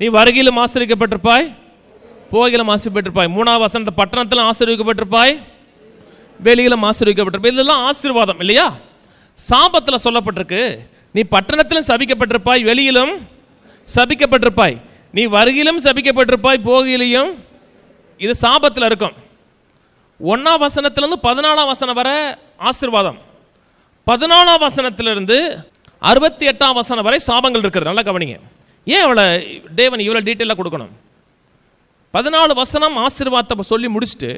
நீ வருகிலும் ஆசிரியப்பட்டிருப்பாய் போகிலும் ஆசிரியப்பட்டிருப்பாய் மூணாவது வசனத்தை பட்டணத்தில் ஆசீர்விக்கப்பட்டிருப்பாய் வெளியிலும் ஆசீர்விக்கப்பட்டிருப்பாய் இதெல்லாம் ஆசீர்வாதம் இல்லையா சாபத்தில் சொல்லப்பட்டிருக்கு நீ பட்டணத்திலும் சபிக்கப்பட்டிருப்பாய் வெளியிலும் சபிக்கப்பட்டிருப்பாய் நீ வருகிலும் சபிக்கப்பட்டிருப்பாய் போகிலையும் இது சாபத்தில் இருக்கும் ஒன்றாம் வசனத்திலேருந்து பதினாலாம் வசனம் வர ஆசிர்வாதம் பதினாலாம் வசனத்திலிருந்து அறுபத்தி எட்டாம் வசனம் வரை சாபங்கள் இருக்கிறது நல்லா கவனிங்க ஏன் அவளை தேவன் இவ்வளோ டீட்டெயிலாக கொடுக்கணும் பதினாலு வசனம் ஆசீர்வாதத்தை சொல்லி முடிச்சுட்டு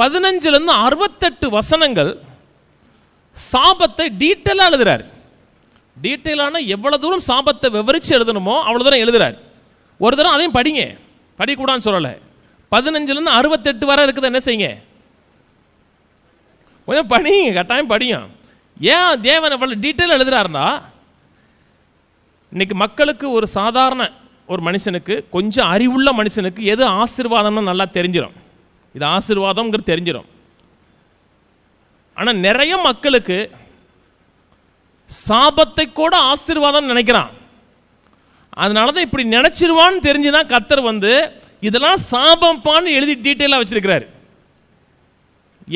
பதினஞ்சுலேருந்து அறுபத்தெட்டு வசனங்கள் சாபத்தை டீட்டெயிலாக எழுதுறார் டீட்டெயிலான எவ்வளோ தூரம் சாபத்தை விவரித்து எழுதணுமோ அவ்வளோ தூரம் எழுதுறார் ஒரு தரம் அதையும் படிங்க படிக்கூடான்னு சொல்லலை பதினஞ்சுலேருந்து அறுபத்தெட்டு வரை இருக்குது என்ன செய்யுங்க கொஞ்சம் படிங்க கட்டாயம் படியும் ஏன் தேவன் இவ்வளோ டீட்டெயில் எழுதுறாருன்னா இன்றைக்கி மக்களுக்கு ஒரு சாதாரண ஒரு மனுஷனுக்கு கொஞ்சம் அறிவுள்ள மனுஷனுக்கு எது ஆசிர்வாதம்னு நல்லா தெரிஞ்சிடும் இது ஆசிர்வாதம்ங்கிற தெரிஞ்சிடும் ஆனால் நிறைய மக்களுக்கு சாபத்தை கூட ஆசிர்வாதம் நினைக்கிறான் அதனால தான் இப்படி நினைச்சிருவான்னு தெரிஞ்சு தான் கத்தர் வந்து இதெல்லாம் சாபம்பான்னு எழுதி டீட்டெயிலாக வச்சிருக்கிறாரு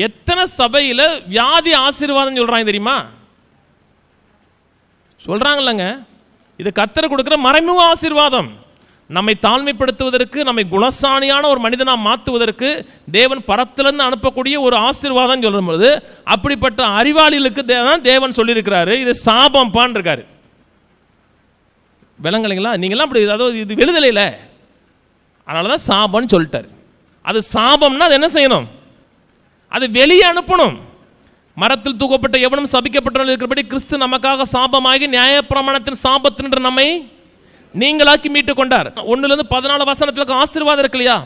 எத்தனை சபையில் வியாதி ஆசீர்வாதம் சொல்கிறாங்க தெரியுமா சொல்கிறாங்கல்லங்க இது கத்தர் கொடுக்குற மறைமுக ஆசீர்வாதம் நம்மை தாழ்மைப்படுத்துவதற்கு நம்மை குணசாணியான ஒரு மனிதனாக மாற்றுவதற்கு தேவன் பரத்திலிருந்து அனுப்பக்கூடிய ஒரு ஆசீர்வாதம் சொல்லும்போது அப்படிப்பட்ட அறிவாளிகளுக்கு தான் தேவன் சொல்லியிருக்கிறாரு இது சாபம்பான் இருக்காரு விலங்கலைங்களா நீங்களாம் அப்படி அதாவது இது விழுதலையில் அதனால தான் சாபம்னு சொல்லிட்டார் அது சாபம்னா அது என்ன செய்யணும் அது வெளியே அனுப்பணும் மரத்தில் தூக்கப்பட்ட எவனும் சபிக்கப்பட்டவர்கள் இருக்கிறபடி கிறிஸ்து நமக்காக சாபமாகி நியாயப்பிரமாணத்தின் சாபத்தின்ற நம்மை நீங்களாக்கி மீட்டு கொண்டார் இருந்து பதினாலு வசனத்தில் ஆசீர்வாதம் இருக்கு இல்லையா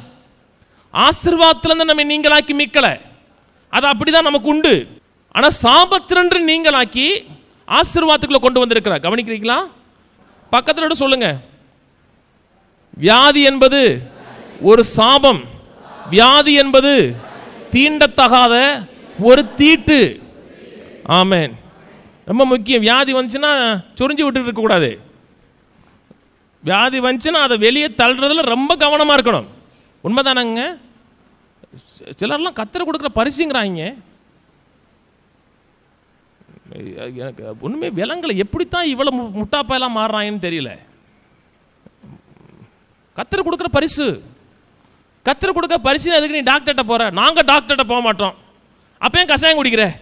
இருந்து நம்ம நீங்களாக்கி மீட்கல அது அப்படி தான் நமக்கு உண்டு ஆனால் சாபத்திரன்று நீங்களாக்கி ஆசீர்வாதத்துக்குள்ளே கொண்டு வந்திருக்கிறார் கவனிக்கிறீங்களா பக்கத்தில் சொல்லுங்க வியாதி என்பது ஒரு சாபம் வியாதி என்பது தீண்டத்தகாத ஒரு தீட்டு ஆமேன் ரொம்ப முக்கியம் வியாதி வந்துச்சுன்னா சொரிஞ்சு விட்டுட்டு இருக்கக்கூடாது வியாதி வந்துச்சுன்னா அதை வெளியே தள்ளுறதுல ரொம்ப கவனமாக இருக்கணும் உண்மைதானங்க சிலர்லாம் கத்திர கொடுக்குற பரிசுங்கிறாங்க எனக்கு ஒன்றுமே விலங்கலை எப்படித்தான் இவ்வளோ முட்டாப்பாயெல்லாம் மாறுறாங்கன்னு தெரியல கத்திர கொடுக்குற பரிசு கத்திர கொடுக்குற பரிசு அதுக்கு நீ டாக்டர்கிட்ட போகிற நாங்கள் டாக்டர்கிட்ட போக மாட்டோம் அப்போ ஏன் கஷாயம் குடிக்கிறேன்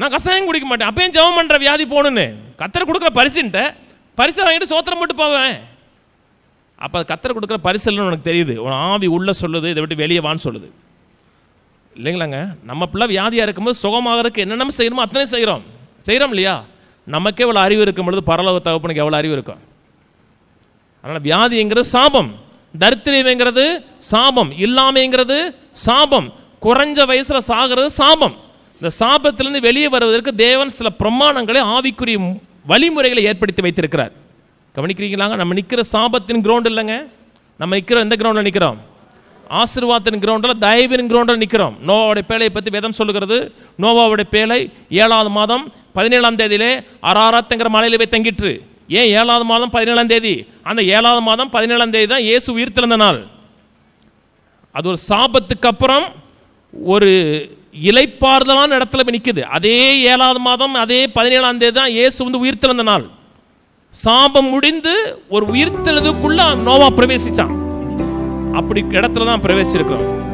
நான் கசாயம் குடிக்க மாட்டேன் அப்பயும் ஜெபம் பண்ணுற வியாதி போகணுன்னு கத்தரை கொடுக்குற பரிசுன்ட்ட பரிசை வாங்கிட்டு சோத்திரம் போட்டு போவேன் அப்போ அது கத்தரை கொடுக்குற பரிசல்னு உனக்கு தெரியுது உன் ஆவி உள்ளே சொல்லுது இதை விட்டு வெளியே வான்னு சொல்லுது இல்லைங்களாங்க நம்ம பிள்ளை வியாதியாக இருக்கும்போது சுகமாகறதுக்கு என்னென்னமோ செய்யணுமோ அத்தனை செய்கிறோம் செய்கிறோம் இல்லையா நமக்கே இவ்வளோ அறிவு இருக்கும் பொழுது பரலோக தகப்பனுக்கு எவ்வளோ அறிவு இருக்கும் அதனால் வியாதிங்கிறது சாபம் தரித்திரியங்கிறது சாபம் இல்லாமைங்கிறது சாபம் குறைஞ்ச வயசில் சாகிறது சாபம் இந்த சாபத்திலிருந்து வெளியே வருவதற்கு தேவன் சில பிரமாணங்களை ஆவிக்குரிய வழிமுறைகளை ஏற்படுத்தி வைத்திருக்கிறார் கவனிக்கிறீங்களாங்க நம்ம நிற்கிற சாபத்தின் கிரவுண்ட் இல்லைங்க நம்ம நிற்கிற எந்த கிரவுண்டில் நிற்கிறோம் ஆசிர்வாதத்தின் கிரவுண்டில் தயவின் கிரவுண்டில் நிற்கிறோம் நோவாவுடைய பேழையை பற்றி வேதம் சொல்லுகிறது நோவாவுடைய பேழை ஏழாவது மாதம் பதினேழாம் தேதியிலே அராராத்துங்கிற மலையில் போய் தங்கிட்டு ஏன் ஏழாவது மாதம் பதினேழாம் தேதி அந்த ஏழாவது மாதம் பதினேழாம் தேதி தான் இயேசு உயிர்த்திருந்த நாள் அது ஒரு சாபத்துக்கு அப்புறம் ஒரு இலைப்பாறுதலான இடத்துல போய் நிற்குது அதே ஏழாவது மாதம் அதே பதினேழாம் தேதி தான் இயேசு வந்து உயிர்த்தெழுந்த நாள் சாபம் முடிந்து ஒரு உயிர்த்தெழுதுக்குள்ள நோவா பிரவேசிச்சான் அப்படி இடத்துல தான் பிரவேசிச்சிருக்கிறோம்